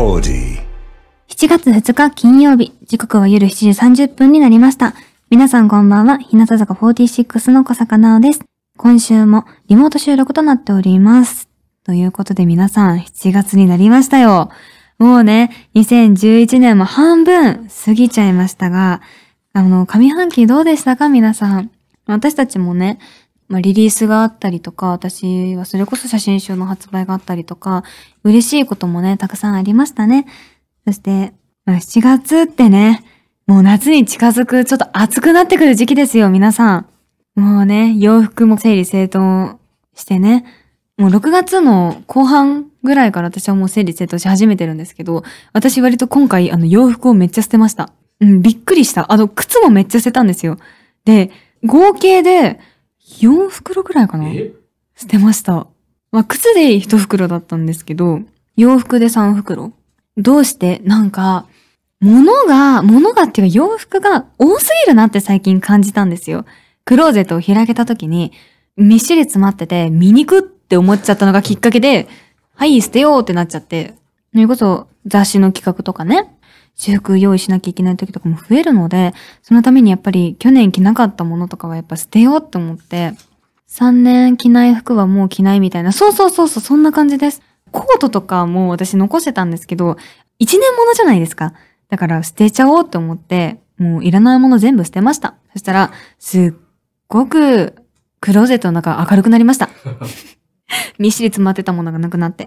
7月2日金曜日、時刻は夜7時30分になりました。皆さんこんばんは、日向坂46の小坂直です。今週もリモート収録となっております。ということで皆さん、7月になりましたよ。もうね、2011年も半分過ぎちゃいましたが、あの、上半期どうでしたか皆さん。私たちもね、まあ、リリースがあったりとか、私はそれこそ写真集の発売があったりとか、嬉しいこともね、たくさんありましたね。そして、まあ、7月ってね、もう夏に近づく、ちょっと暑くなってくる時期ですよ、皆さん。もうね、洋服も整理整頓してね、もう6月の後半ぐらいから私はもう整理整頓し始めてるんですけど、私割と今回あの洋服をめっちゃ捨てました。うん、びっくりした。あの、靴もめっちゃ捨てたんですよ。で、合計で4袋ぐらいかな捨てました。まあ、靴で1袋だったんですけど、洋服で3袋。どうしてなんか、物が、物がっていうか洋服が多すぎるなって最近感じたんですよ。クローゼットを開けた時に、みっしり詰まってて、醜って思っちゃったのがきっかけで、はい、捨てようってなっちゃって、それこそ雑誌の企画とかね、私服用意しなきゃいけない時とかも増えるので、そのためにやっぱり去年着なかったものとかはやっぱ捨てようって思って、3年着ない服はもう着ないみたいな、そうそうそうそう、そんな感じです。コートとかも私残してたんですけど、1年ものじゃないですか。だから捨てちゃおうって思って、もういらないもの全部捨てました。そしたら、すっごくクローゼットの中明るくなりました。みっしり詰まってたものがなくなって。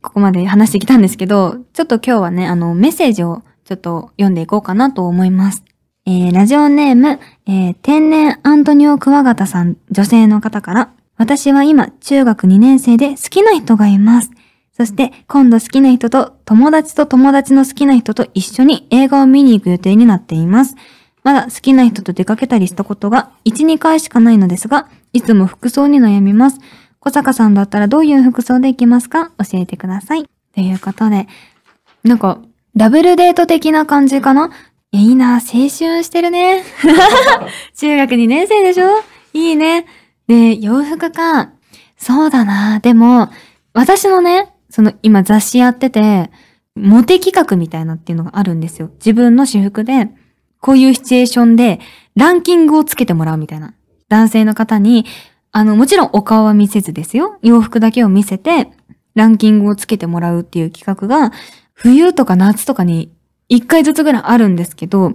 ここまで話してきたんですけど、ちょっと今日はね、あの、メッセージをちょっと読んでいこうかなと思います。えー、ラジオネーム、えー、天然アントニオクワガタさん、女性の方から、私は今中学2年生で好きな人がいます。そして今度好きな人と友達と友達の好きな人と一緒に映画を見に行く予定になっています。まだ好きな人と出かけたりしたことが1、2回しかないのですが、いつも服装に悩みます。小坂さんだったらどういう服装で行きますか教えてください。ということで、なんか、ダブルデート的な感じかないいな、青春してるね。中学2年生でしょいいね。で、洋服か。そうだな。でも、私のね、その今雑誌やってて、モテ企画みたいなっていうのがあるんですよ。自分の私服で、こういうシチュエーションでランキングをつけてもらうみたいな。男性の方に、あの、もちろんお顔は見せずですよ。洋服だけを見せて、ランキングをつけてもらうっていう企画が冬とか夏とかに一回ずつぐらいあるんですけど、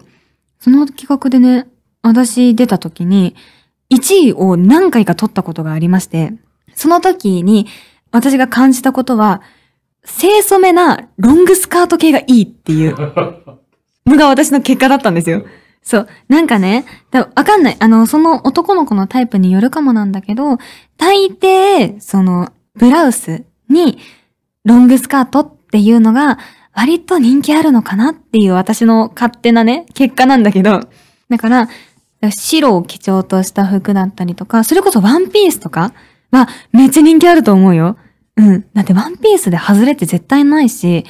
その企画でね、私出た時に、1位を何回か取ったことがありまして、その時に私が感じたことは、清楚めなロングスカート系がいいっていうの が私の結果だったんですよ。そう。なんかね、わかんない。あの、その男の子のタイプによるかもなんだけど、大抵、その、ブラウスに、ロングスカートっっていうのが、割と人気あるのかなっていう私の勝手なね、結果なんだけど。だから、白を基調とした服だったりとか、それこそワンピースとかはめっちゃ人気あると思うよ。うん。だってワンピースで外れて絶対ないし、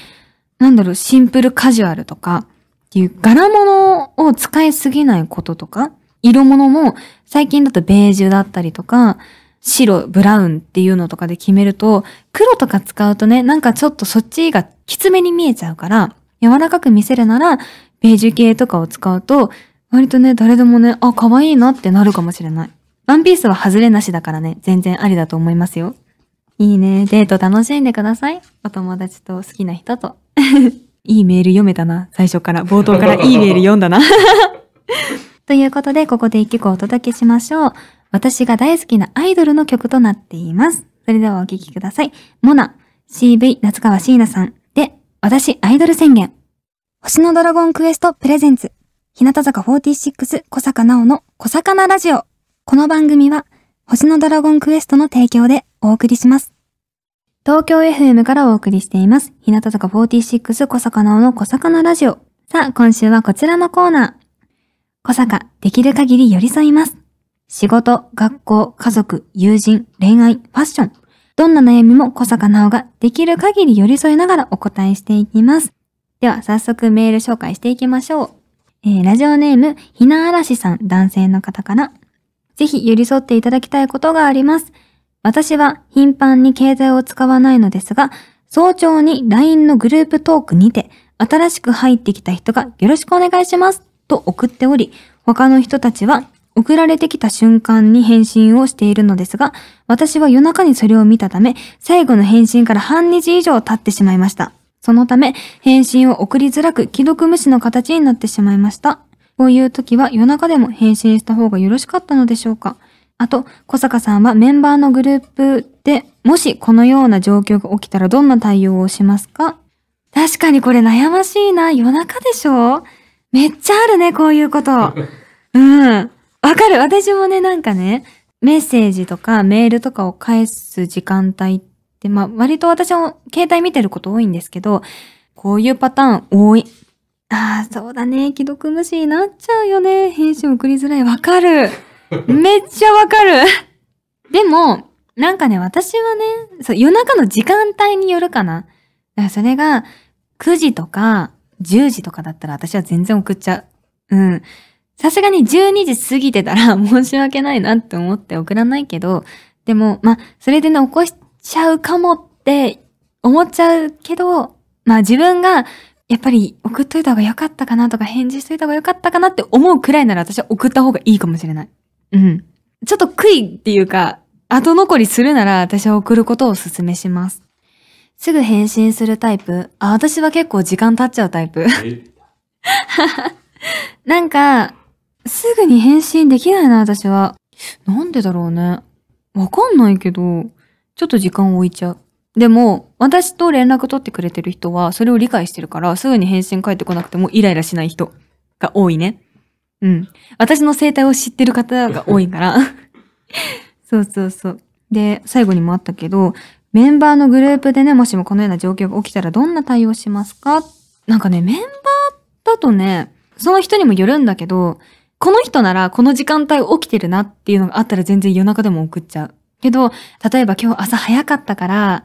なんだろう、シンプルカジュアルとかっていう柄物を使いすぎないこととか、色物も最近だとベージュだったりとか、白、ブラウンっていうのとかで決めると、黒とか使うとね、なんかちょっとそっちがきつめに見えちゃうから、柔らかく見せるなら、ベージュ系とかを使うと、割とね、誰でもね、あ、可愛いなってなるかもしれない。ワンピースは外れなしだからね、全然ありだと思いますよ。いいね。デート楽しんでください。お友達と好きな人と。いいメール読めたな。最初から。冒頭からいいメール読んだな。ということで、ここで一曲お届けしましょう。私が大好きなアイドルの曲となっています。それではお聴きください。モナ、CV 夏川椎名さんで、私アイドル宣言。星のドラゴンクエストプレゼンツ。日向坂46小坂直の小坂ラジオ。この番組は、星のドラゴンクエストの提供でお送りします。東京 FM からお送りしています。日向坂46小坂直の小坂ラジオ。さあ、今週はこちらのコーナー。小坂、できる限り寄り添います。仕事、学校、家族、友人、恋愛、ファッション。どんな悩みも小坂直ができる限り寄り添いながらお答えしていきます。では早速メール紹介していきましょう。えー、ラジオネーム、ひなあらしさん、男性の方から。ぜひ寄り添っていただきたいことがあります。私は頻繁に携帯を使わないのですが、早朝に LINE のグループトークにて、新しく入ってきた人がよろしくお願いしますと送っており、他の人たちは送られてきた瞬間に返信をしているのですが、私は夜中にそれを見たため、最後の返信から半日以上経ってしまいました。そのため、返信を送りづらく既読無視の形になってしまいました。こういう時は夜中でも返信した方がよろしかったのでしょうかあと、小坂さんはメンバーのグループで、もしこのような状況が起きたらどんな対応をしますか確かにこれ悩ましいな。夜中でしょめっちゃあるね、こういうこと。うん。わかる私もね、なんかね、メッセージとかメールとかを返す時間帯って、まあ割と私も携帯見てること多いんですけど、こういうパターン多い。ああ、そうだね。既読無視になっちゃうよね。返信送りづらい。わかる。めっちゃわかる。でも、なんかね、私はね、そう、夜中の時間帯によるかな。だからそれが、9時とか、10時とかだったら私は全然送っちゃう。うん。さすがに12時過ぎてたら 申し訳ないなって思って送らないけど、でも、まあ、それでね、起こしちゃうかもって思っちゃうけど、まあ自分が、やっぱり送っといた方が良かったかなとか返事しといた方が良かったかなって思うくらいなら私は送った方がいいかもしれない。うん。ちょっと悔いっていうか、後残りするなら私は送ることをお勧めします。すぐ返信するタイプあ、私は結構時間経っちゃうタイプ。なんか、すぐに返信できないな、私は。なんでだろうね。わかんないけど、ちょっと時間を置いちゃう。でも、私と連絡取ってくれてる人は、それを理解してるから、すぐに返信返ってこなくてもイライラしない人が多いね。うん。私の生態を知ってる方が多いから。そうそうそう。で、最後にもあったけど、メンバーのグループでね、もしもこのような状況が起きたらどんな対応しますかなんかね、メンバーだとね、その人にもよるんだけど、この人ならこの時間帯起きてるなっていうのがあったら全然夜中でも送っちゃう。けど、例えば今日朝早かったから、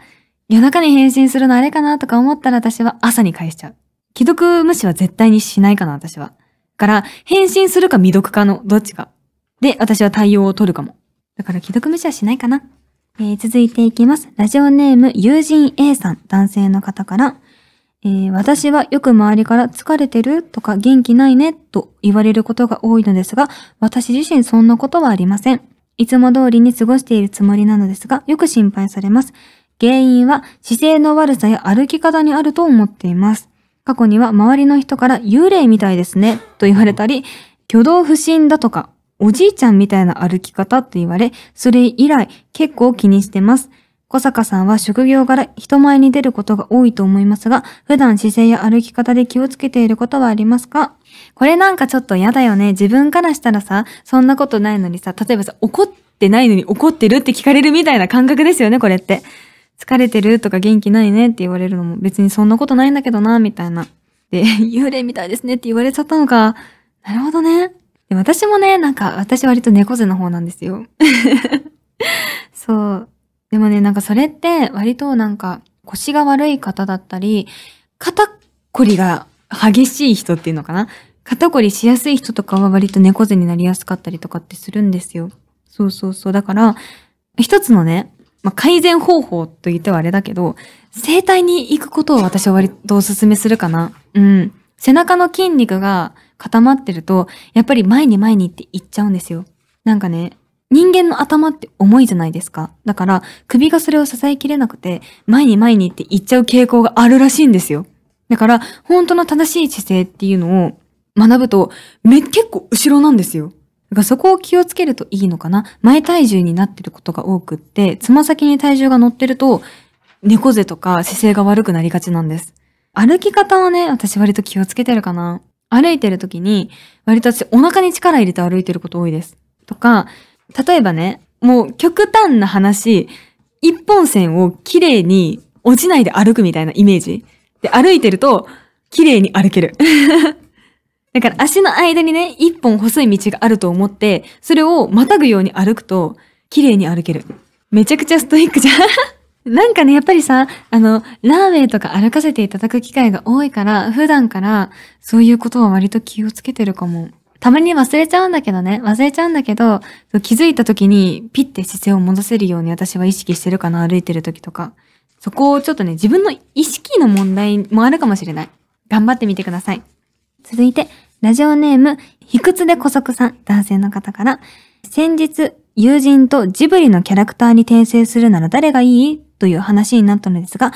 夜中に返信するのあれかなとか思ったら私は朝に返しちゃう。既読無視は絶対にしないかな、私は。から、返信するか未読かのどっちか。で、私は対応を取るかも。だから既読無視はしないかな。えー、続いていきます。ラジオネーム友人 A さん、男性の方から、えー、私はよく周りから疲れてるとか元気ないねと言われることが多いのですが、私自身そんなことはありません。いつも通りに過ごしているつもりなのですが、よく心配されます。原因は姿勢の悪さや歩き方にあると思っています。過去には周りの人から幽霊みたいですねと言われたり、挙動不審だとか、おじいちゃんみたいな歩き方と言われ、それ以来結構気にしてます。小坂さんは職業柄人前に出ることが多いと思いますが、普段姿勢や歩き方で気をつけていることはありますかこれなんかちょっと嫌だよね。自分からしたらさ、そんなことないのにさ、例えばさ、怒ってないのに怒ってるって聞かれるみたいな感覚ですよね、これって。疲れてるとか元気ないねって言われるのも別にそんなことないんだけどな、みたいな。で、幽霊みたいですねって言われちゃったのか。なるほどね。で私もね、なんか私割と猫背の方なんですよ。そう。でもね、なんかそれって割となんか腰が悪い方だったり、肩こりが激しい人っていうのかな肩こりしやすい人とかは割と猫背になりやすかったりとかってするんですよ。そうそうそう。だから、一つのね、まあ、改善方法と言ってはあれだけど、整体に行くことを私は割とお勧めするかな。うん。背中の筋肉が固まってると、やっぱり前に前にって行っちゃうんですよ。なんかね、人間の頭って重いじゃないですか。だから、首がそれを支えきれなくて、前に前にって言っちゃう傾向があるらしいんですよ。だから、本当の正しい姿勢っていうのを学ぶと、め、結構後ろなんですよ。だからそこを気をつけるといいのかな。前体重になってることが多くって、つま先に体重が乗ってると、猫背とか姿勢が悪くなりがちなんです。歩き方はね、私割と気をつけてるかな。歩いてる時に、割と私お腹に力入れて歩いてること多いです。とか、例えばね、もう極端な話、一本線を綺麗に落ちないで歩くみたいなイメージ。で、歩いてると、綺麗に歩ける。だから足の間にね、一本細い道があると思って、それをまたぐように歩くと、綺麗に歩ける。めちゃくちゃストイックじゃん なんかね、やっぱりさ、あの、ラーメンイとか歩かせていただく機会が多いから、普段からそういうことは割と気をつけてるかも。たまに忘れちゃうんだけどね、忘れちゃうんだけど、気づいた時にピッて姿勢を戻せるように私は意識してるかな、歩いてる時とか。そこをちょっとね、自分の意識の問題もあるかもしれない。頑張ってみてください。続いて、ラジオネーム、卑屈で古速さん、男性の方から、先日、友人とジブリのキャラクターに転生するなら誰がいいという話になったのですが、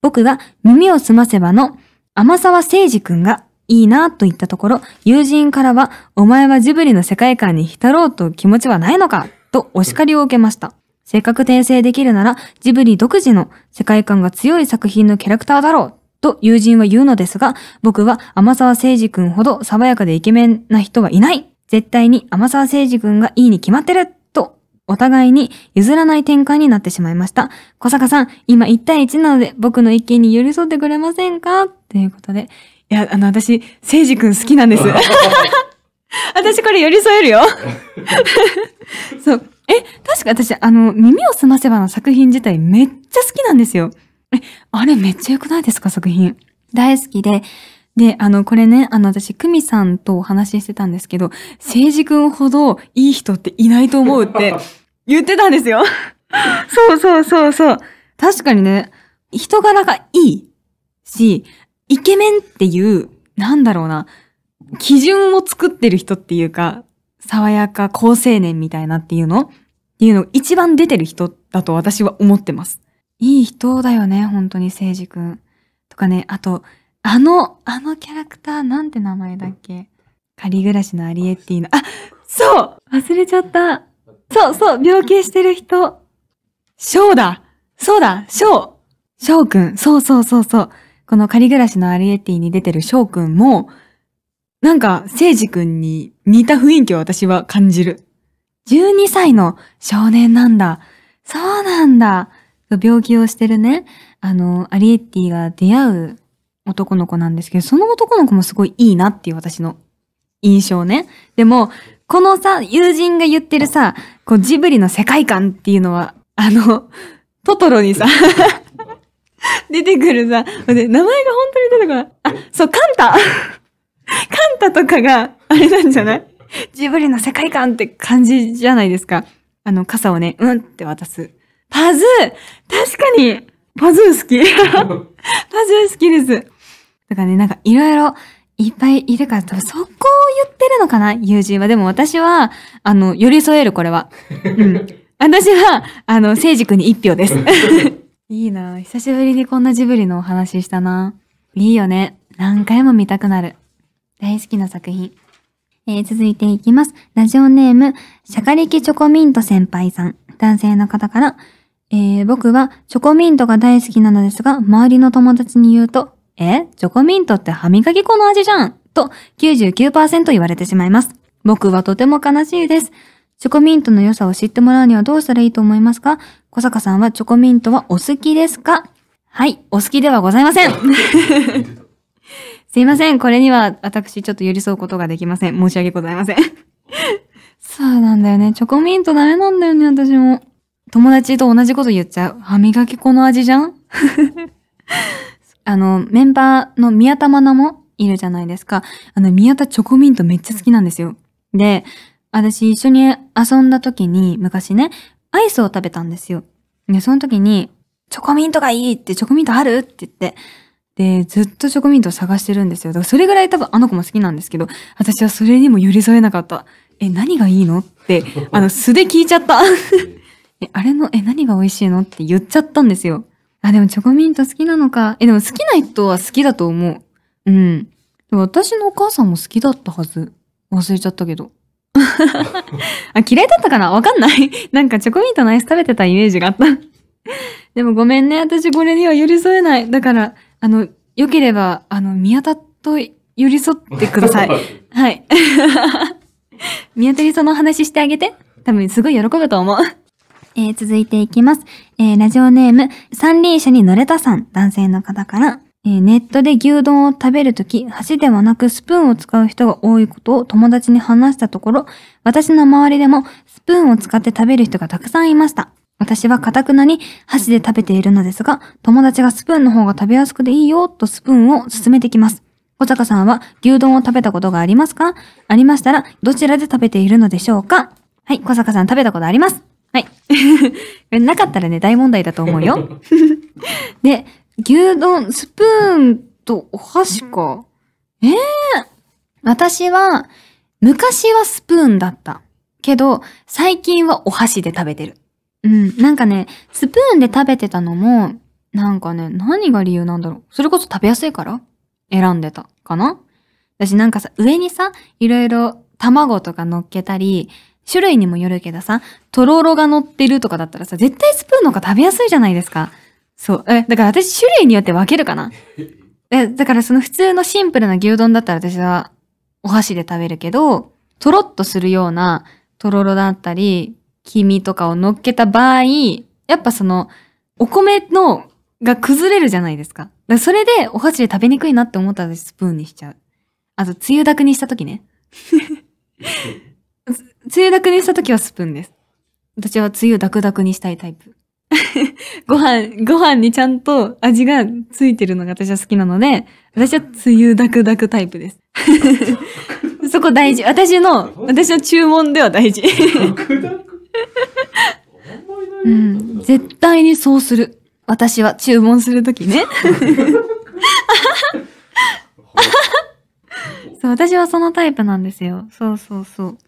僕が耳をすませばの天沢誠二くんがいいなと言ったところ、友人からは、お前はジブリの世界観に浸ろうと気持ちはないのかとお叱りを受けました。せっかく転生できるなら、ジブリ独自の世界観が強い作品のキャラクターだろうと友人は言うのですが、僕は天沢聖二君ほど爽やかでイケメンな人はいない。絶対に天沢聖二君がいいに決まってるとお互いに譲らない展開になってしまいました。小坂さん、今1対1なので僕の意見に寄り添ってくれませんかということで、いや、あの、私、聖いくん好きなんです。私これ寄り添えるよ。そう。え、確か私、あの、耳をすませばの作品自体めっちゃ好きなんですよ。え、あれめっちゃ良くないですか作品。大好きで。で、あの、これね、あの、私、くみさんとお話ししてたんですけど、聖治くんほどいい人っていないと思うって 言ってたんですよ。そうそうそうそう。確かにね、人柄がいいし、イケメンっていう、なんだろうな、基準を作ってる人っていうか、爽やか、好青年みたいなっていうのっていうの一番出てる人だと私は思ってます。いい人だよね、本当に、聖治くん。とかね、あと、あの、あのキャラクター、なんて名前だっけ仮暮らしのアリエッティの、あ、そう忘れちゃった。そうそう、病気してる人。翔だそうだ翔翔くんそうそうそうそう。この仮暮らしのアリエッティに出てる翔くんも、なんか、聖治くんに似た雰囲気を私は感じる。12歳の少年なんだ。そうなんだ。病気をしてるね、あの、アリエッティが出会う男の子なんですけど、その男の子もすごいいいなっていう私の印象ね。でも、このさ、友人が言ってるさ、こうジブリの世界観っていうのは、あの、トトロにさ 出てくるさ、で、名前が本当に出てこない。あ、そう、カンタ カンタとかが、あれなんじゃないジブリの世界観って感じじゃないですか。あの、傘をね、うんって渡す。パズー確かにパズー好き パズー好きです。だからね、なんかいろいろいっぱいいるから、多分そこを言ってるのかな友人は。でも私は、あの、寄り添える、これは。うん。私は、あの、聖司君に一票です。いいな久しぶりにこんなジブリのお話したな。いいよね。何回も見たくなる。大好きな作品。えー、続いていきます。ラジオネーム、シャカリキチョコミント先輩さん。男性の方から、えー、僕はチョコミントが大好きなのですが、周りの友達に言うと、えチョコミントって歯磨き粉の味じゃんと99%言われてしまいます。僕はとても悲しいです。チョコミントの良さを知ってもらうにはどうしたらいいと思いますか小坂さんはチョコミントはお好きですかはい、お好きではございません。すいません、これには私ちょっと寄り添うことができません。申し訳ございません。そうなんだよね。チョコミントダメなんだよね、私も。友達と同じこと言っちゃう。歯磨き粉の味じゃんあの、メンバーの宮田愛もいるじゃないですか。あの、宮田チョコミントめっちゃ好きなんですよ。で、私一緒に遊んだ時に、昔ね、アイスを食べたんですよ。で、その時に、チョコミントがいいってチョコミントあるって言って、で、ずっとチョコミントを探してるんですよ。だからそれぐらい多分あの子も好きなんですけど、私はそれにも寄り添えなかった。え、何がいいのって、あの、素で聞いちゃった。え、あれの、え、何が美味しいのって言っちゃったんですよ。あ、でもチョコミント好きなのか。え、でも好きな人は好きだと思う。うん。私のお母さんも好きだったはず。忘れちゃったけど。あ、嫌いだったかなわかんない。なんかチョコミートのアイス食べてたイメージがあった。でもごめんね。私これには寄り添えない。だから、あの、良ければ、あの、宮田と寄り添ってください。はい。宮田にその話してあげて。多分すごい喜ぶと思う。えー、続いていきます。えー、ラジオネーム、三輪車に乗れたさん、男性の方から、えネットで牛丼を食べるとき、箸ではなくスプーンを使う人が多いことを友達に話したところ、私の周りでもスプーンを使って食べる人がたくさんいました。私はかたくなに箸で食べているのですが、友達がスプーンの方が食べやすくていいよとスプーンを勧めてきます。小坂さんは牛丼を食べたことがありますかありましたら、どちらで食べているのでしょうかはい、小坂さん食べたことありますはい。なかったらね、大問題だと思うよ。で、牛丼、スプーンとお箸か。ええー、私は、昔はスプーンだった。けど、最近はお箸で食べてる。うん。なんかね、スプーンで食べてたのも、なんかね、何が理由なんだろう。それこそ食べやすいから選んでたかな私なんかさ、上にさ、いろいろ卵とか乗っけたり、種類にもよるけどさ、とろろが乗ってるとかだったらさ、絶対スプーンの方が食べやすいじゃないですか。そう。え、だから私種類によって分けるかな。え、だからその普通のシンプルな牛丼だったら私はお箸で食べるけど、とろっとするようなとろろだったり、黄身とかを乗っけた場合、やっぱその、お米の、が崩れるじゃないですか。かそれでお箸で食べにくいなって思ったら私スプーンにしちゃう。あと、つゆだくにした時ね。つゆだくにした時はスプーンです。私はつゆだくだくにしたいタイプ。ご飯、ご飯にちゃんと味がついてるのが私は好きなので、私はつゆだくだくタイプです。そこ大事。私の、私の注文では大事。うん、絶対にそうする。私は注文するときね。そう、私はそのタイプなんですよ。そうそうそう。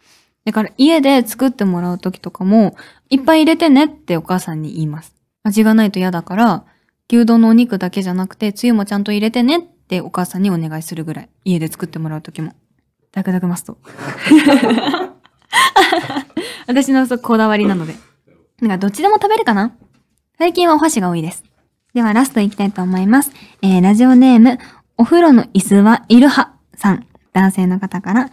だから家で作ってもらう時とかも、いっぱい入れてねってお母さんに言います。味がないと嫌だから、牛丼のお肉だけじゃなくて、つゆもちゃんと入れてねってお母さんにお願いするぐらい。家で作ってもらう時も。ダクダクマスト。私のこだわりなので。なんかどっちでも食べるかな最近はお箸が多いです。ではラストいきたいと思います。えー、ラジオネーム、お風呂の椅子はイルハさん。男性の方から、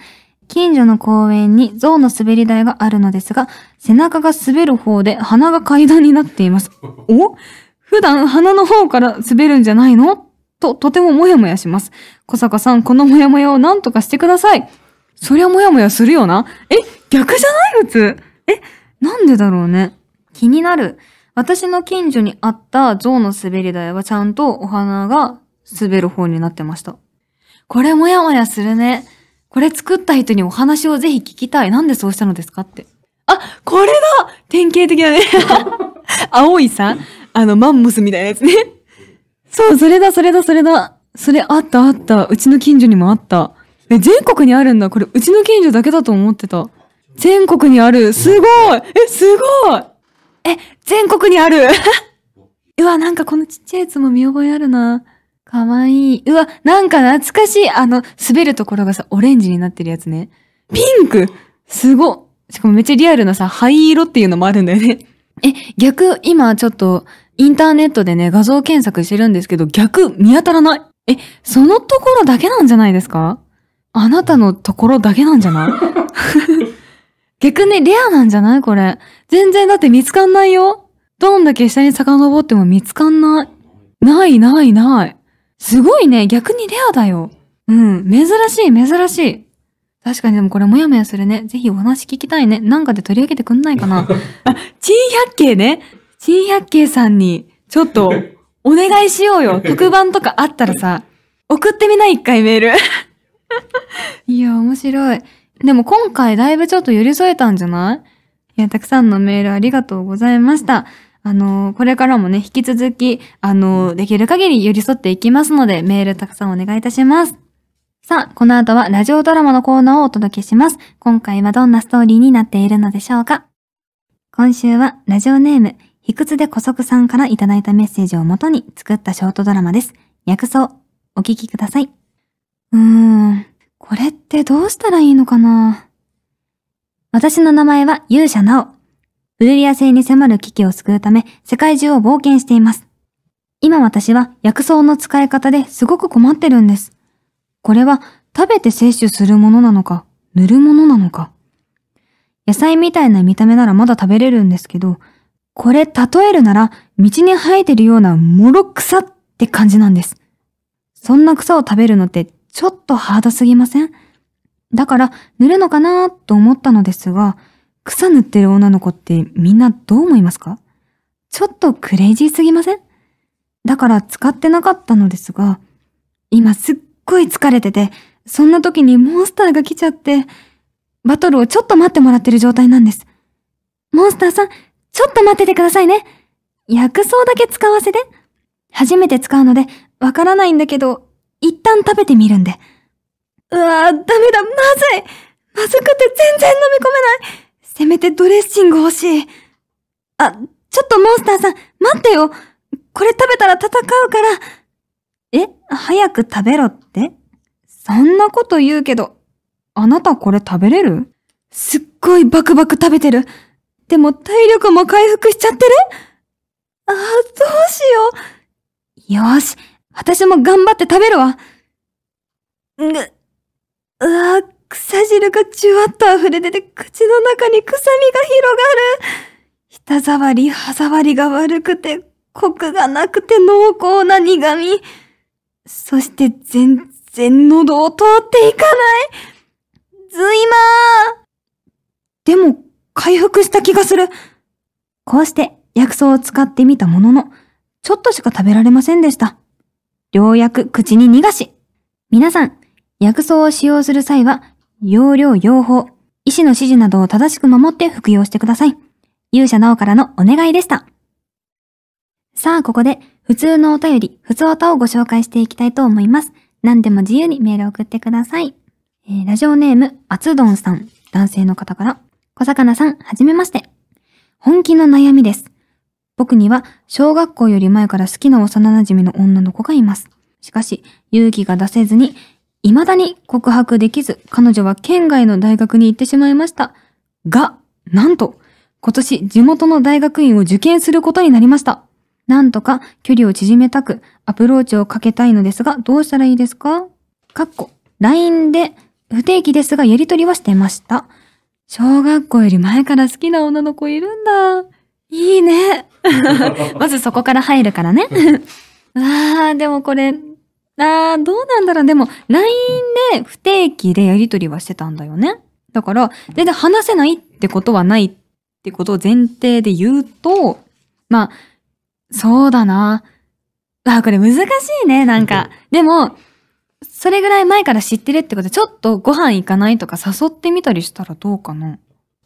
近所の公園に象の滑り台があるのですが、背中が滑る方で鼻が階段になっています。お普段鼻の方から滑るんじゃないのと、とてもモヤモヤします。小坂さん、このモヤモヤを何とかしてください。そりゃモヤモヤするよな。え逆じゃない普通。えなんでだろうね。気になる。私の近所にあった象の滑り台はちゃんとお花が滑る方になってました。これもやもやするね。これ作った人にお話をぜひ聞きたい。なんでそうしたのですかって。あ、これだ典型的だね。青いさ、あの、マンモスみたいなやつね。そう、それだ、それだ、それだ。それあったあった。うちの近所にもあった。え、全国にあるんだ。これ、うちの近所だけだと思ってた。全国にある。すごいえ、すごいえ、全国にある うわ、なんかこのちっちゃいやつも見覚えあるな。かわいい。うわ、なんか懐かしい。あの、滑るところがさ、オレンジになってるやつね。ピンクすごしかもめっちゃリアルなさ、灰色っていうのもあるんだよね。え、逆、今ちょっと、インターネットでね、画像検索してるんですけど、逆、見当たらない。え、そのところだけなんじゃないですかあなたのところだけなんじゃない 逆ね、レアなんじゃないこれ。全然だって見つかんないよ。どんだけ下に遡っても見つかんない。ないないない。すごいね。逆にレアだよ。うん。珍しい、珍しい。確かにでもこれもやもやするね。ぜひお話聞きたいね。なんかで取り上げてくんないかな。あ、珍百景ね。珍百景さんに、ちょっと、お願いしようよ。特番とかあったらさ、送ってみない一回メール。いや、面白い。でも今回だいぶちょっと寄り添えたんじゃないいや、たくさんのメールありがとうございました。あの、これからもね、引き続き、あの、できる限り寄り添っていきますので、メールたくさんお願いいたします。さあ、この後はラジオドラマのコーナーをお届けします。今回はどんなストーリーになっているのでしょうか今週は、ラジオネーム、卑屈で古速さんからいただいたメッセージをもとに作ったショートドラマです。薬草、お聞きください。うーん、これってどうしたらいいのかな私の名前は勇者なお。ブルリア製に迫る危機を救うため、世界中を冒険しています。今私は薬草の使い方ですごく困ってるんです。これは食べて摂取するものなのか、塗るものなのか。野菜みたいな見た目ならまだ食べれるんですけど、これ例えるなら道に生えてるようなもろ草って感じなんです。そんな草を食べるのってちょっとハードすぎませんだから塗るのかなと思ったのですが、草塗ってる女の子ってみんなどう思いますかちょっとクレイジーすぎませんだから使ってなかったのですが、今すっごい疲れてて、そんな時にモンスターが来ちゃって、バトルをちょっと待ってもらってる状態なんです。モンスターさん、ちょっと待っててくださいね。薬草だけ使わせて。初めて使うので、わからないんだけど、一旦食べてみるんで。うわぁ、ダメだ、まずいまずくて全然飲み込めないせめてドレッシング欲しい。あ、ちょっとモンスターさん、待ってよこれ食べたら戦うから。え早く食べろってそんなこと言うけど、あなたこれ食べれるすっごいバクバク食べてる。でも体力も回復しちゃってるあどうしよう。よし、私も頑張って食べるわ。う、うわ、草汁がじゅわっと溢れ出て口の中に臭みが広がる。舌触り、歯触りが悪くて、コクがなくて濃厚な苦味。そして全然喉を通っていかない。ずいまーでも、回復した気がする。こうして薬草を使ってみたものの、ちょっとしか食べられませんでした。ようやく口に逃がし。皆さん、薬草を使用する際は用量用法、医師の指示などを正しく守って服用してください。勇者なおからのお願いでした。さあ、ここで、普通のお便り、普通おたをご紹介していきたいと思います。何でも自由にメール送ってください。えー、ラジオネーム、あつどんさん、男性の方から、小魚さん、はじめまして。本気の悩みです。僕には、小学校より前から好きな幼馴染の女の子がいます。しかし、勇気が出せずに、未だに告白できず、彼女は県外の大学に行ってしまいました。が、なんと、今年地元の大学院を受験することになりました。なんとか距離を縮めたく、アプローチをかけたいのですが、どうしたらいいですかかっこ、LINE で不定期ですがやりとりはしてました。小学校より前から好きな女の子いるんだ。いいね。まずそこから入るからね。わあ、でもこれ、ああ、どうなんだろう。でも、LINE で不定期でやりとりはしてたんだよね。だから、全然話せないってことはないってことを前提で言うと、まあ、そうだな。あ、これ難しいね、なんか。でも、それぐらい前から知ってるってことで、ちょっとご飯行かないとか誘ってみたりしたらどうかな。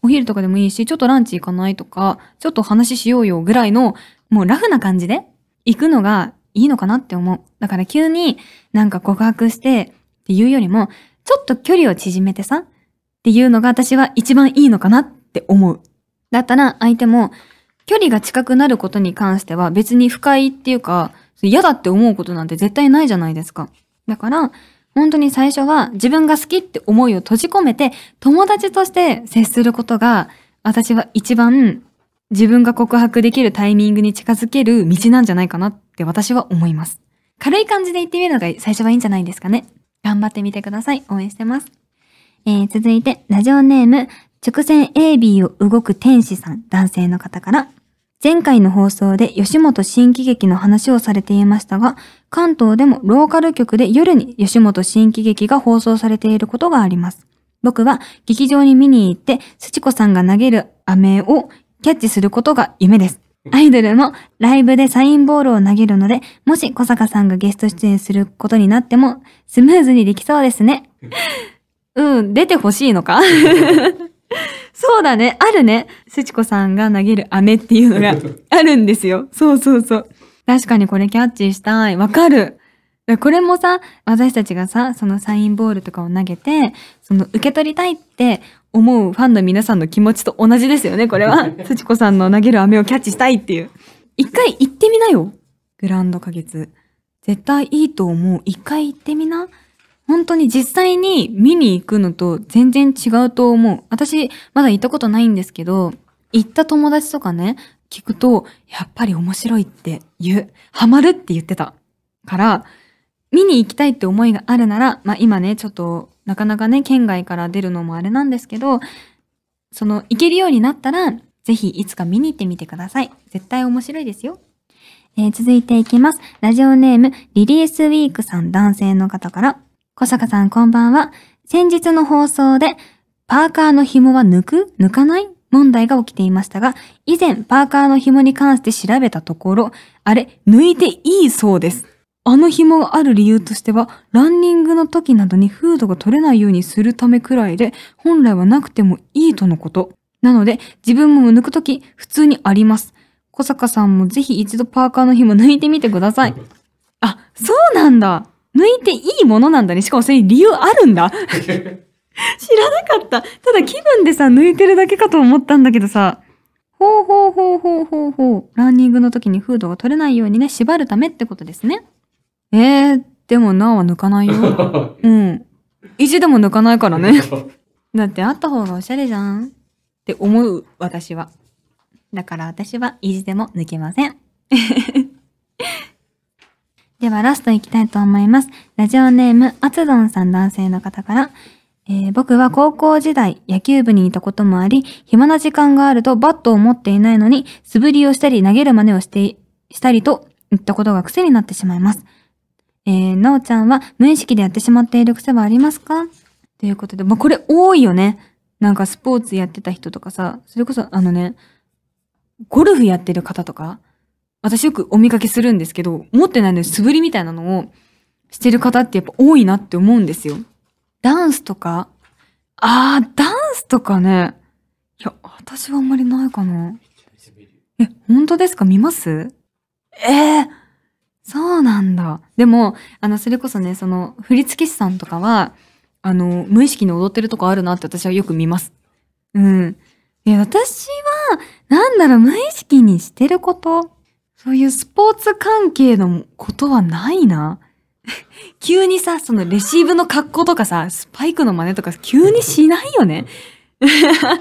お昼とかでもいいし、ちょっとランチ行かないとか、ちょっと話しようよぐらいの、もうラフな感じで行くのがいいのかなって思う。だから急になんか告白してっていうよりも、ちょっと距離を縮めてさっていうのが私は一番いいのかなって思う。だったら相手も距離が近くなることに関しては別に不快っていうか嫌だって思うことなんて絶対ないじゃないですか。だから、本当に最初は自分が好きって思いを閉じ込めて友達として接することが私は一番自分が告白できるタイミングに近づける道なんじゃないかなって私は思います。軽い感じで言ってみるのが最初はいいんじゃないですかね。頑張ってみてください。応援してます。えー、続いて、ラジオネーム、直線 AB を動く天使さん、男性の方から、前回の放送で吉本新喜劇の話をされていましたが、関東でもローカル局で夜に吉本新喜劇が放送されていることがあります。僕は劇場に見に行って、すちこさんが投げる飴をキャッチすることが夢です。アイドルもライブでサインボールを投げるので、もし小坂さんがゲスト出演することになっても、スムーズにできそうですね。うん、出てほしいのか そうだね、あるね。すちこさんが投げる飴っていうのがあるんですよ。そうそうそう。確かにこれキャッチしたい。わかる。これもさ、私たちがさ、そのサインボールとかを投げて、その受け取りたいって思うファンの皆さんの気持ちと同じですよね、これは。す ちこさんの投げる飴をキャッチしたいっていう。一回行ってみなよ。グランド花月。絶対いいと思う。一回行ってみな。本当に実際に見に行くのと全然違うと思う。私、まだ行ったことないんですけど、行った友達とかね、聞くと、やっぱり面白いって言う。ハマるって言ってた。から、見に行きたいって思いがあるなら、まあ今ね、ちょっとなかなかね、県外から出るのもあれなんですけど、その行けるようになったら、ぜひいつか見に行ってみてください。絶対面白いですよ。えー、続いていきます。ラジオネーム、リリースウィークさん男性の方から、小坂さんこんばんは。先日の放送で、パーカーの紐は抜く抜かない問題が起きていましたが、以前パーカーの紐に関して調べたところ、あれ、抜いていいそうです。あの紐がある理由としては、ランニングの時などにフードが取れないようにするためくらいで、本来はなくてもいいとのこと。なので、自分も抜く時、普通にあります。小坂さんもぜひ一度パーカーの紐抜いてみてください。あ、そうなんだ抜いていいものなんだね。しかもそれに理由あるんだ。知らなかった。ただ気分でさ、抜いてるだけかと思ったんだけどさ。ほうほうほうほうほうほう。ランニングの時にフードが取れないようにね、縛るためってことですね。えー、でもなは抜かないよ。うん。意地でも抜かないからね。だってあった方がおしゃれじゃんって思う私は。だから私は意地でも抜けません。ではラストいきたいと思います。ラジオネーム、あつどんさん男性の方から、えー、僕は高校時代野球部にいたこともあり、暇な時間があるとバットを持っていないのに素振りをしたり投げる真似をして、したりといったことが癖になってしまいます。えー、なおちゃんは無意識でやってしまっている癖はありますかということで、まあ、これ多いよね。なんかスポーツやってた人とかさ、それこそあのね、ゴルフやってる方とか、私よくお見かけするんですけど、持ってないのに素振りみたいなのをしてる方ってやっぱ多いなって思うんですよ。ダンスとか、あー、ダンスとかね、いや、私はあんまりないかな。え、本当ですか見ますええーそうなんだ。でも、あの、それこそね、その、振付師さんとかは、あの、無意識に踊ってるとこあるなって私はよく見ます。うん。いや、私は、なんだろう、無意識にしてること。そういうスポーツ関係のことはないな。急にさ、そのレシーブの格好とかさ、スパイクの真似とか急にしないよね。バレーボ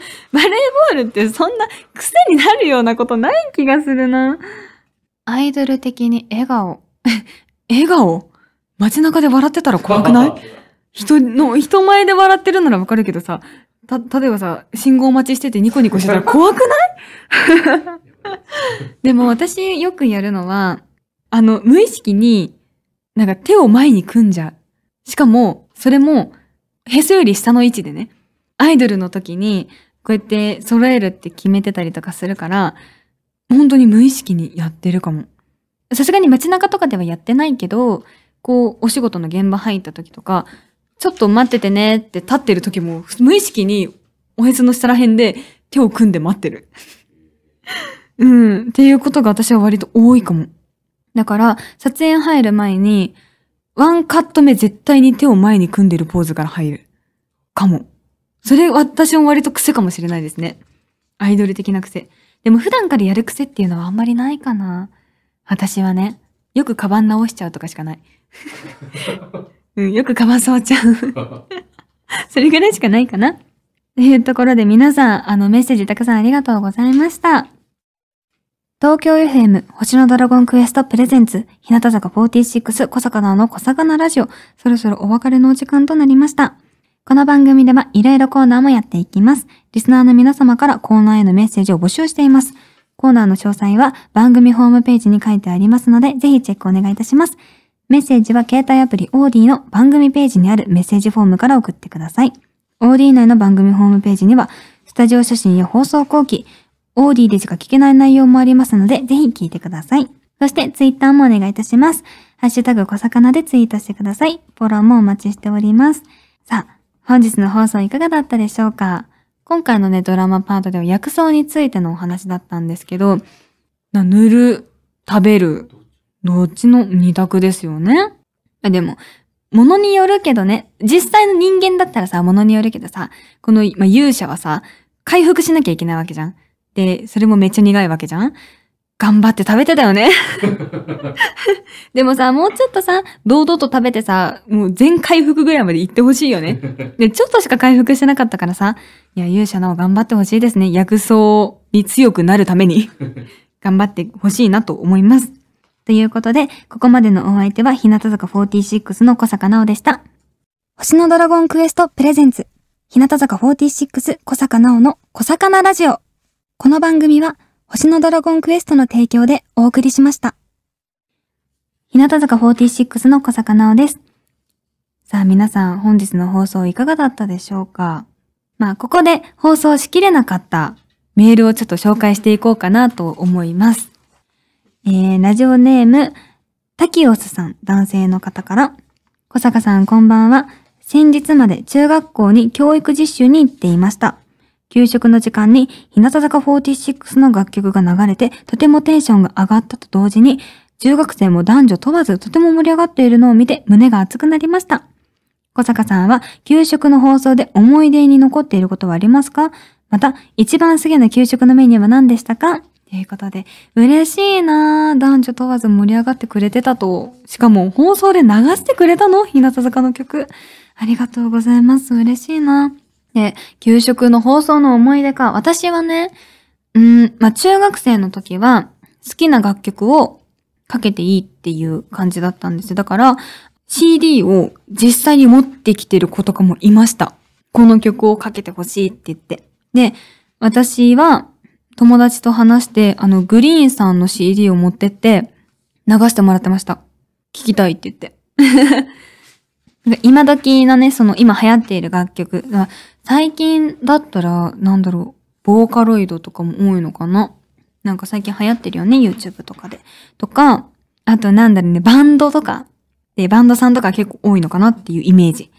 ールってそんな癖になるようなことない気がするな。アイドル的に笑顔。笑顔街中で笑ってたら怖くない 人の、人前で笑ってるならわかるけどさ、た、例えばさ、信号待ちしててニコニコしてたら 怖くないでも私よくやるのは、あの、無意識に、なんか手を前に組んじゃう。しかも、それも、へそより下の位置でね。アイドルの時に、こうやって揃えるって決めてたりとかするから、本当に無意識にやってるかも。さすがに街中とかではやってないけど、こう、お仕事の現場入った時とか、ちょっと待っててねって立ってる時も、無意識におへその下ら辺で手を組んで待ってる。うん。っていうことが私は割と多いかも。だから、撮影入る前に、ワンカット目絶対に手を前に組んでるポーズから入る。かも。それ私も割と癖かもしれないですね。アイドル的な癖。でも普段からやる癖っていうのはあんまりないかな。私はね、よくカバン直しちゃうとかしかない。うん、よくカバン触っちゃう。それぐらいしかないかな。というところで皆さん、あのメッセージたくさんありがとうございました。東京 FM 星のドラゴンクエストプレゼンツ日向坂46小魚の小魚ラジオそろそろお別れのお時間となりました。この番組では、いろいろコーナーもやっていきます。リスナーの皆様からコーナーへのメッセージを募集しています。コーナーの詳細は番組ホームページに書いてありますので、ぜひチェックお願いいたします。メッセージは携帯アプリ OD の番組ページにあるメッセージフォームから送ってください。OD 内の番組ホームページには、スタジオ写真や放送後期、OD でしか聞けない内容もありますので、ぜひ聞いてください。そして、ツイッターもお願いいたします。ハッシュタグ、小魚でツイートしてください。フォローもお待ちしております。さあ、本日の放送いかがだったでしょうか今回のね、ドラマパートでは薬草についてのお話だったんですけど、塗る、食べる、どっちの二択ですよね。でも、物によるけどね、実際の人間だったらさ、物によるけどさ、この、ま勇者はさ、回復しなきゃいけないわけじゃん。で、それもめっちゃ苦いわけじゃん頑張って食べてたよね でもさ、もうちょっとさ、堂々と食べてさ、もう全回復ぐらいまで行ってほしいよね。で、ちょっとしか回復してなかったからさ、いや、勇者の頑張ってほしいですね。薬草に強くなるために 頑張ってほしいなと思います。ということで、ここまでのお相手は、日向坂46の小坂直でした。星のドラゴンクエストプレゼンツ、日向坂46小坂直の小坂なラジオ。この番組は、星のドラゴンクエストの提供でお送りしました。日向坂46の小坂直です。さあ皆さん本日の放送いかがだったでしょうかまあここで放送しきれなかったメールをちょっと紹介していこうかなと思います。えー、ラジオネーム、タキオスさん、男性の方から、小坂さんこんばんは。先日まで中学校に教育実習に行っていました。給食の時間に日向坂46の楽曲が流れて、とてもテンションが上がったと同時に、中学生も男女問わずとても盛り上がっているのを見て胸が熱くなりました。小坂さんは給食の放送で思い出に残っていることはありますかまた、一番好きな給食のメニューは何でしたかということで、嬉しいなぁ。男女問わず盛り上がってくれてたと。しかも放送で流してくれたの日向坂の曲。ありがとうございます。嬉しいなぁ。で、給食の放送の思い出か。私はね、うん、まあ、中学生の時は好きな楽曲をかけていいっていう感じだったんです。だから、CD を実際に持ってきてる子とかもいました。この曲をかけてほしいって言って。で、私は友達と話して、あの、グリーンさんの CD を持ってって、流してもらってました。聞きたいって言って。今時のね、その今流行っている楽曲。最近だったら、なんだろう、ボーカロイドとかも多いのかななんか最近流行ってるよね、YouTube とかで。とか、あとなんだろうね、バンドとか。で、バンドさんとか結構多いのかなっていうイメージ。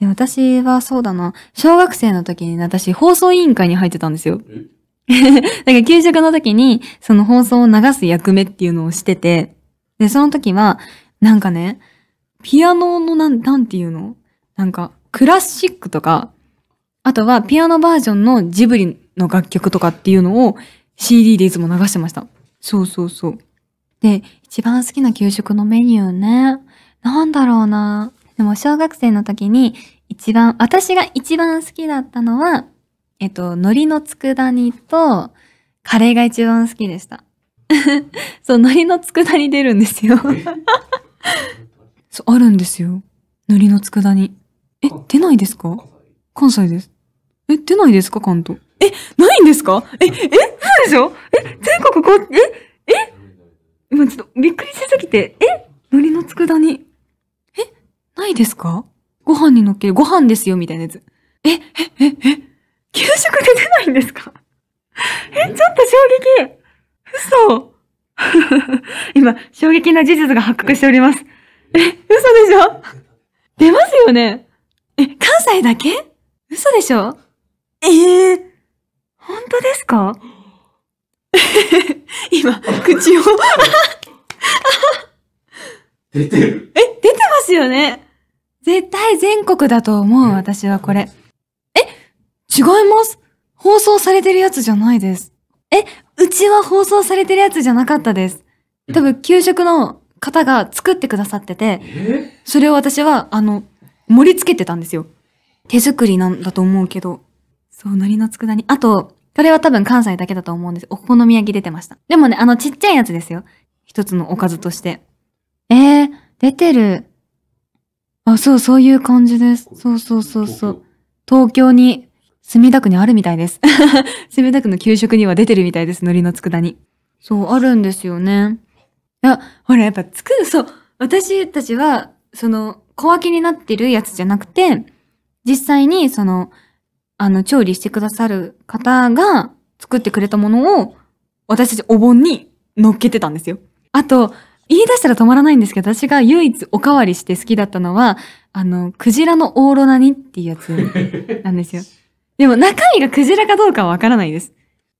で、私はそうだな、小学生の時に、ね、私放送委員会に入ってたんですよ。だ から給食の時に、その放送を流す役目っていうのをしてて、で、その時は、なんかね、ピアノのなん、なんていうのなんか、クラシックとか、あとはピアノバージョンのジブリの楽曲とかっていうのを CD でいつも流してました。そうそうそう。で、一番好きな給食のメニューね。なんだろうな。でも小学生の時に一番、私が一番好きだったのは、えっと、海苔の佃煮とカレーが一番好きでした。そう、海苔の佃煮出るんですよそう、あるんですよ。海苔の佃煮。え、出ないですか関西です。え、出ないですか関東。え、ないんですかえ、え、そうでしょえ、全国こう、え、え今ちょっとびっくりしすぎて、え海苔の佃煮。え、ないですかご飯に乗っける、ご飯ですよ、みたいなやつ。え、え、え、え、給食で出ないんですかえ、ちょっと衝撃嘘 今、衝撃な事実が発覚しております。え、嘘でしょ 出ますよねえ、関西だけ嘘でしょええー、本当ですか 今、口を 出てる。え、出てますよね絶対全国だと思う、私はこれ。え、違います放送されてるやつじゃないです。え、うちは放送されてるやつじゃなかったです。多分、給食の方が作ってくださってて、それを私は、あの、盛り付けてたんですよ。手作りなんだと思うけど。そう、海苔の佃煮。あと、これは多分関西だけだと思うんです。お好み焼き出てました。でもね、あのちっちゃいやつですよ。一つのおかずとして。えー、出てる。あ、そう、そういう感じです。そうそうそうそう。東京に、墨田区にあるみたいです。墨田区の給食には出てるみたいです。海苔の佃煮。そう、あるんですよね。あ、ほら、やっぱ作る、そう。私たちは、その、小分けになってるやつじゃなくて、実際に、その、あの、調理してくださる方が作ってくれたものを、私たちお盆に乗っけてたんですよ。あと、言い出したら止まらないんですけど、私が唯一おかわりして好きだったのは、あの、クジラのオーロナニっていうやつなんですよ。でも中身がクジラかどうかはわからないです。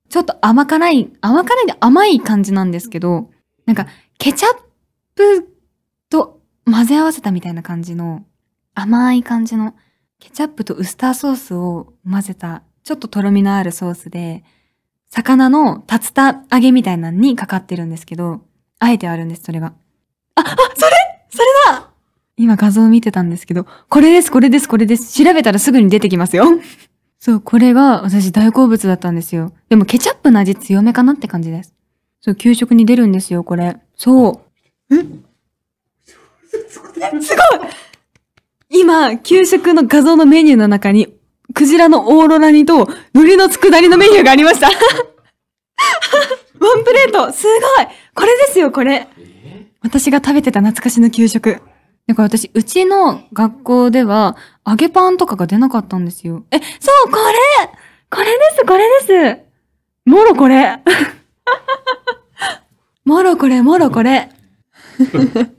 ちょっと甘辛い、甘辛いで甘い感じなんですけど、なんかケチャップと混ぜ合わせたみたいな感じの甘い感じのケチャップとウスターソースを混ぜたちょっととろみのあるソースで魚の竜田揚げみたいなのにかかってるんですけどあえてあるんですそれがああそれそれだ今画像見てたんですけどこれですこれですこれです調べたらすぐに出てきますよそうこれが私大好物だったんですよでもケチャップの味強めかなって感じですそう、給食に出るんですよ、これ。そう。えすごい今、給食の画像のメニューの中に、クジラのオーロラ煮と、海苔の佃煮のメニューがありました。ワンプレートすごいこれですよ、これ。私が食べてた懐かしの給食。だから私、うちの学校では、揚げパンとかが出なかったんですよ。え、そう、これこれです、これですもろこれ もろこれもろこれ。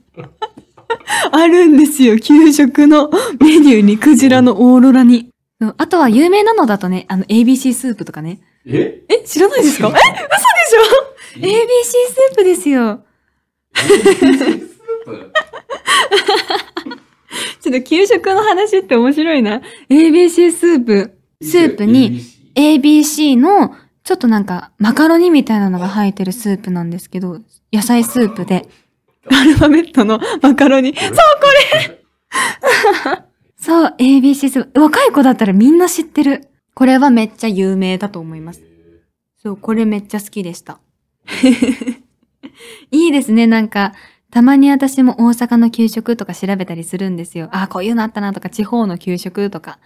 あるんですよ。給食のメニューにクジラのオーロラに。うんあとは有名なのだとね、あの ABC スープとかね。ええ、知らないですかえ、嘘でしょ ?ABC スープですよ。ちょっと給食の話って面白いな。ABC スープ。スープに ABC のちょっとなんかマカロニみたいなのが入ってるスープなんですけど、野菜スープで、アルファベットのマカロニ。そう、これ そう、ABC スープ。若い子だったらみんな知ってる。これはめっちゃ有名だと思います。そう、これめっちゃ好きでした。いいですね、なんか。たまに私も大阪の給食とか調べたりするんですよ。あ、こういうのあったなとか、地方の給食とか。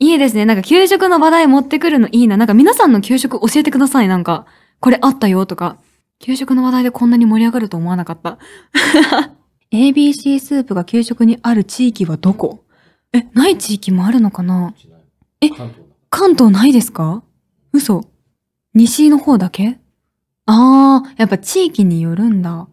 いいですね。なんか給食の話題持ってくるのいいな。なんか皆さんの給食教えてください。なんか、これあったよとか。給食の話題でこんなに盛り上がると思わなかった。ABC スープが給食にある地域はどこえ、ない地域もあるのかなえ、関東ないですか嘘。西の方だけあー、やっぱ地域によるんだ。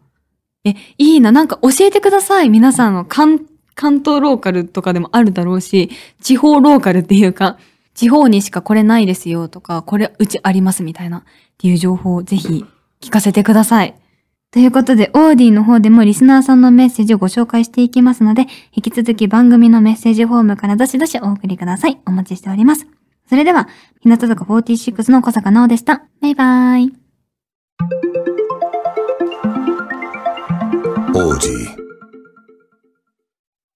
え、いいな。なんか教えてください。皆さんの関関東ローカルとかでもあるだろうし、地方ローカルっていうか、地方にしかこれないですよとか、これうちありますみたいなっていう情報をぜひ聞かせてください。ということで、オーディの方でもリスナーさんのメッセージをご紹介していきますので、引き続き番組のメッセージフォームからどしどしお送りください。お待ちしております。それでは、日向坂46の小坂直でした。バイバイ。オーディ